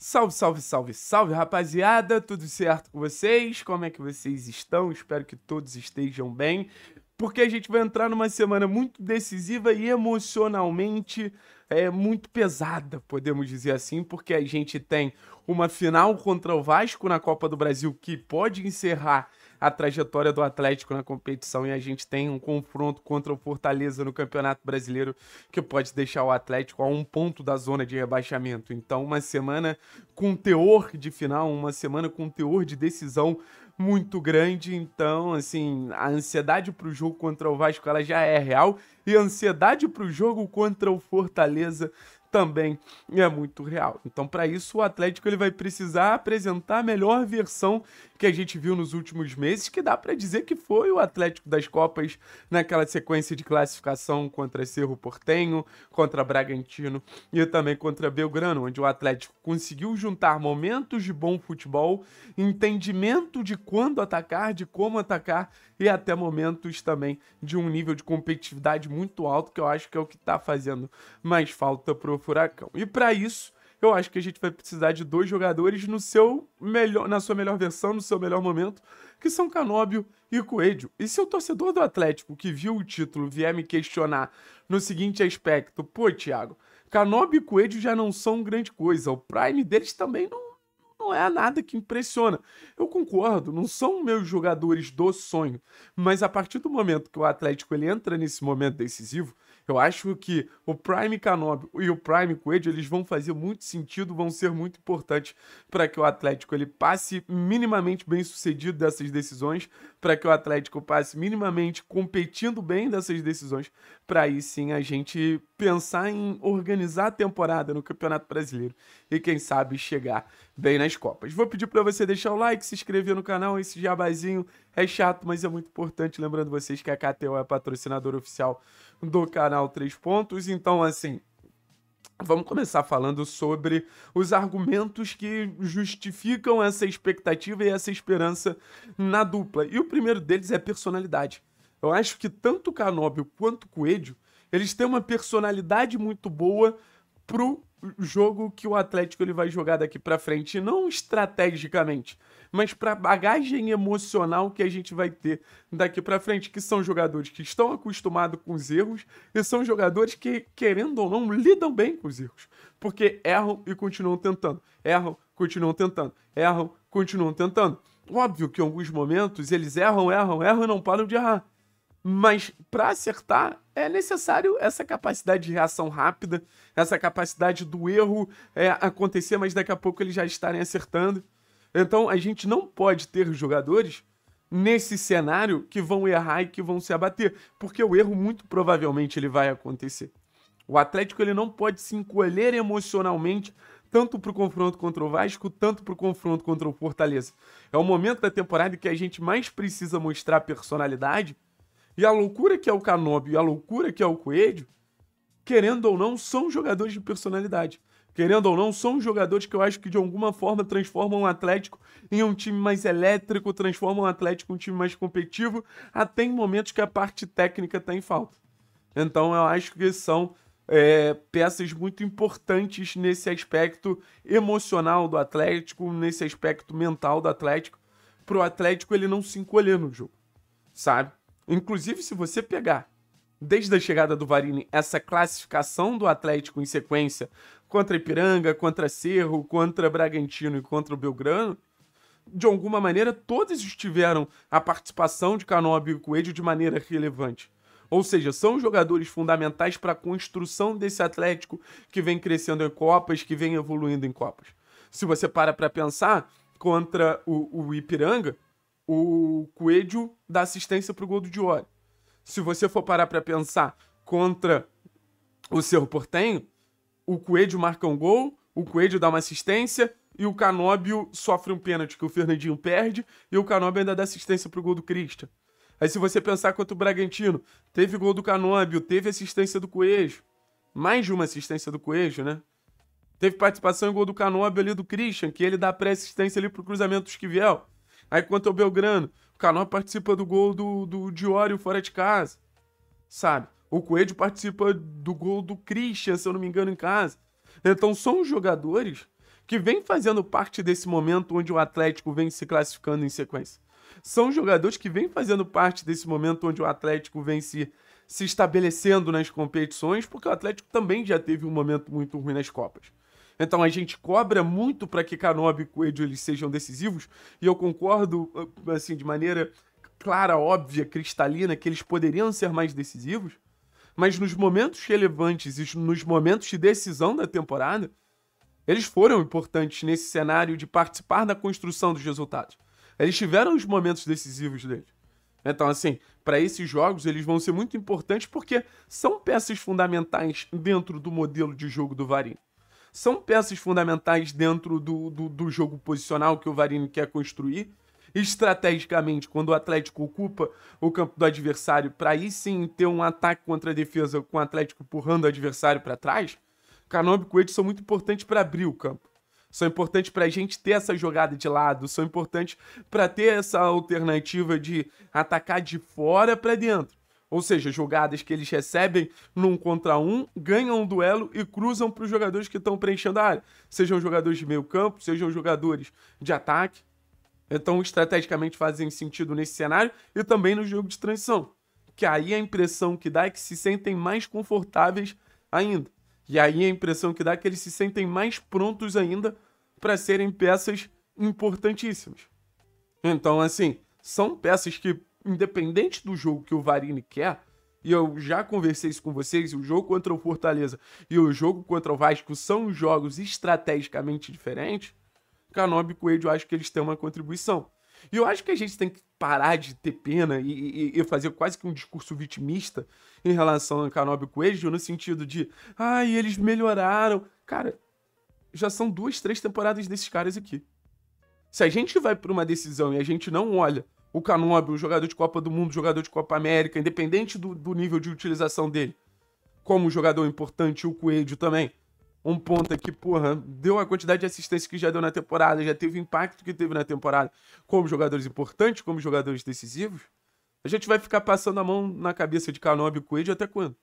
Salve, salve, salve, salve, rapaziada! Tudo certo com vocês? Como é que vocês estão? Espero que todos estejam bem, porque a gente vai entrar numa semana muito decisiva e emocionalmente é, muito pesada, podemos dizer assim, porque a gente tem uma final contra o Vasco na Copa do Brasil que pode encerrar a trajetória do Atlético na competição e a gente tem um confronto contra o Fortaleza no Campeonato Brasileiro que pode deixar o Atlético a um ponto da zona de rebaixamento. Então, uma semana com teor de final, uma semana com teor de decisão muito grande. Então, assim, a ansiedade para o jogo contra o Vasco ela já é real e a ansiedade para o jogo contra o Fortaleza também é muito real. Então, para isso, o Atlético ele vai precisar apresentar a melhor versão que a gente viu nos últimos meses, que dá para dizer que foi o Atlético das Copas naquela sequência de classificação contra Cerro Portenho, contra Bragantino e também contra Belgrano, onde o Atlético conseguiu juntar momentos de bom futebol, entendimento de quando atacar, de como atacar e até momentos também de um nível de competitividade muito alto, que eu acho que é o que está fazendo mais falta para no Furacão. E para isso, eu acho que a gente vai precisar de dois jogadores no seu melhor, na sua melhor versão, no seu melhor momento, que são Canóbio e Coelho. E se o torcedor do Atlético que viu o título vier me questionar no seguinte aspecto, pô, Thiago, Canóbio e Coelho já não são grande coisa, o prime deles também não, não é nada que impressiona. Eu concordo, não são meus jogadores do sonho, mas a partir do momento que o Atlético ele entra nesse momento decisivo, eu acho que o Prime Canob e o Prime Coelho, eles vão fazer muito sentido, vão ser muito importantes para que o Atlético ele passe minimamente bem sucedido dessas decisões, para que o Atlético passe minimamente competindo bem dessas decisões, para aí sim a gente pensar em organizar a temporada no Campeonato Brasileiro e quem sabe chegar bem nas Copas. Vou pedir para você deixar o like, se inscrever no canal, esse jabazinho é chato, mas é muito importante, lembrando vocês que a KTO é patrocinadora oficial do canal Três Pontos, então assim. Vamos começar falando sobre os argumentos que justificam essa expectativa e essa esperança na dupla. E o primeiro deles é a personalidade. Eu acho que tanto o Canóbio quanto o Coelho, eles têm uma personalidade muito boa pro jogo que o Atlético ele vai jogar daqui para frente, não estrategicamente, mas para bagagem emocional que a gente vai ter daqui para frente, que são jogadores que estão acostumados com os erros e são jogadores que, querendo ou não, lidam bem com os erros, porque erram e continuam tentando, erram, continuam tentando, erram, continuam tentando. Óbvio que em alguns momentos eles erram, erram, erram e não param de errar. Mas para acertar, é necessário essa capacidade de reação rápida, essa capacidade do erro é, acontecer, mas daqui a pouco eles já estarem acertando. Então a gente não pode ter jogadores nesse cenário que vão errar e que vão se abater, porque o erro muito provavelmente ele vai acontecer. O Atlético ele não pode se encolher emocionalmente tanto para o confronto contra o Vasco, tanto para o confronto contra o Fortaleza. É o momento da temporada que a gente mais precisa mostrar personalidade e a loucura que é o Canóbio e a loucura que é o Coelho, querendo ou não, são jogadores de personalidade. Querendo ou não, são jogadores que eu acho que de alguma forma transformam o Atlético em um time mais elétrico, transformam o Atlético em um time mais competitivo, até em momentos que a parte técnica está em falta. Então eu acho que são é, peças muito importantes nesse aspecto emocional do Atlético, nesse aspecto mental do Atlético, para o Atlético ele não se encolher no jogo, sabe? Inclusive, se você pegar desde a chegada do Varini essa classificação do Atlético em sequência contra Ipiranga, contra Cerro, contra Bragantino e contra o Belgrano, de alguma maneira todos tiveram a participação de Canobi e Coelho de maneira relevante. Ou seja, são jogadores fundamentais para a construção desse Atlético que vem crescendo em Copas, que vem evoluindo em Copas. Se você para para pensar, contra o, o Ipiranga, o Coelho dá assistência pro gol do Diori. Se você for parar para pensar contra o seu Portenho, o Coelho marca um gol, o Coelho dá uma assistência e o Canóbio sofre um pênalti que o Fernandinho perde e o Canóbio ainda dá assistência pro gol do Cristian. Aí se você pensar contra o Bragantino, teve gol do Canóbio, teve assistência do Coelho, mais de uma assistência do Coelho, né? Teve participação em gol do Canóbio ali do Christian, que ele dá pré-assistência ali pro cruzamento do Esquivel. Aí quanto ao Belgrano, o Canoa participa do gol do, do Diório fora de casa, sabe? O Coelho participa do gol do Christian, se eu não me engano, em casa. Então são jogadores que vêm fazendo parte desse momento onde o Atlético vem se classificando em sequência. São jogadores que vêm fazendo parte desse momento onde o Atlético vem se, se estabelecendo nas competições, porque o Atlético também já teve um momento muito ruim nas Copas. Então a gente cobra muito para que Canobi e Coelho eles sejam decisivos, e eu concordo, ah, assim, de maneira clara, óbvia, cristalina, que eles poderiam ser mais decisivos, mas nos momentos relevantes e nos momentos de decisão da temporada, eles foram importantes nesse cenário de participar da construção dos resultados. Eles tiveram os momentos decisivos deles. Então, assim, para esses jogos eles vão ser muito importantes porque são peças fundamentais dentro do modelo de jogo do Varinho são peças fundamentais dentro do, do, do jogo posicional que o Varini quer construir. Estrategicamente, quando o Atlético ocupa o campo do adversário, para aí sim ter um ataque contra a defesa com o Atlético empurrando o adversário para trás, Canobi e Coelho são muito importantes para abrir o campo são importantes para a gente ter essa jogada de lado, são importantes para ter essa alternativa de atacar de fora para dentro. Ou seja, jogadas que eles recebem num contra um, ganham um duelo e cruzam para os jogadores que estão preenchendo a área. Sejam jogadores de meio campo, sejam jogadores de ataque. Então, estrategicamente fazem sentido nesse cenário e também no jogo de transição. Que aí a impressão que dá é que se sentem mais confortáveis ainda. E aí a impressão que dá é que eles se sentem mais prontos ainda para serem peças importantíssimas. Então, assim, são peças que independente do jogo que o Varini quer, e eu já conversei isso com vocês, o jogo contra o Fortaleza e o jogo contra o Vasco são jogos estrategicamente diferentes, Canobi e Coelho, eu acho que eles têm uma contribuição. E eu acho que a gente tem que parar de ter pena e, e, e fazer quase que um discurso vitimista em relação a Canobi e Coelho, no sentido de, ai, ah, eles melhoraram. Cara, já são duas, três temporadas desses caras aqui. Se a gente vai para uma decisão e a gente não olha o Canobi, o jogador de Copa do Mundo, jogador de Copa América, independente do, do nível de utilização dele, como jogador importante, o Coelho também, um ponto aqui, porra, deu a quantidade de assistência que já deu na temporada, já teve o impacto que teve na temporada, como jogadores importantes, como jogadores decisivos, a gente vai ficar passando a mão na cabeça de Canobi e Coelho até quando?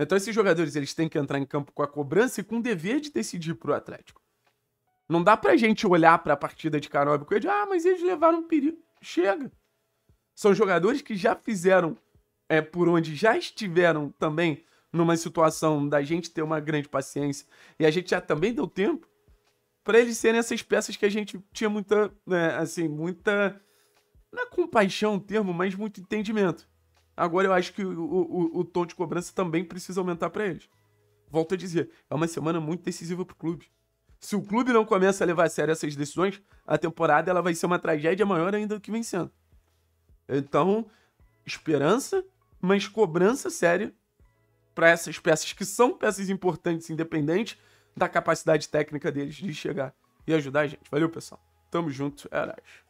Então esses jogadores, eles têm que entrar em campo com a cobrança e com o dever de decidir pro Atlético. Não dá pra gente olhar pra partida de Carob e dizer, ah, mas eles levaram um perigo. Chega. São jogadores que já fizeram é, por onde já estiveram também numa situação da gente ter uma grande paciência e a gente já também deu tempo para eles serem essas peças que a gente tinha muita, né, assim, muita não é compaixão o é termo, mas muito entendimento. Agora eu acho que o, o, o tom de cobrança também precisa aumentar para eles. Volto a dizer, é uma semana muito decisiva para o clube. Se o clube não começa a levar a sério essas decisões, a temporada ela vai ser uma tragédia maior ainda do que vencendo. Então, esperança, mas cobrança séria para essas peças que são peças importantes, independentes da capacidade técnica deles de chegar e ajudar a gente. Valeu, pessoal. Tamo junto. É nóis.